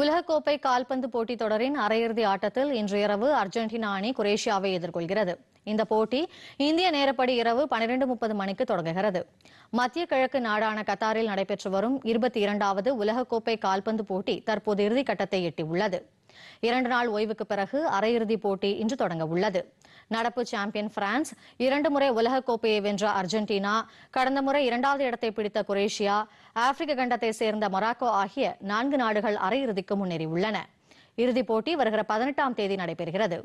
உலகக்கோப்பை கால்பந்து போட்டித் தொடரின் அரையிறுதி ஆட்டத்தில் இன்று இரவு அர்ஜென்டினா அணி குரேஷியாவை எதிர்கொள்கிறது இந்த போட்டி இந்திய நேரப்படி இரவு பனிரெண்டு முப்பது மணிக்கு தொடங்குகிறது மத்திய கிழக்கு நாடான கத்தாரில் நடைபெற்று வரும் இருபத்தி இரண்டாவது உலகக்கோப்பை கால்பந்து போட்டி தற்போது இறுதிக்கட்டத்தை எட்டியுள்ளது இரண்டு நாள் ஓய்வுக்கு பிறகு அரையிறுதிப் போட்டி இன்று தொடங்க உள்ளது நடப்பு சாம்பியன் பிரான்ஸ் இரண்டு முறை உலக கோப்பையை வென்ற அர்ஜென்டினா கடந்த முறை இரண்டாவது இடத்தை பிடித்த குரேஷியா ஆப்பிரிக்க கண்டத்தை சேர்ந்த மொராக்கோ ஆகிய நான்கு நாடுகள் அரையிறுதிக்கு முன்னேறியுள்ளன இறுதிப் போட்டி வருகிற பதினெட்டாம் தேதி நடைபெறுகிறது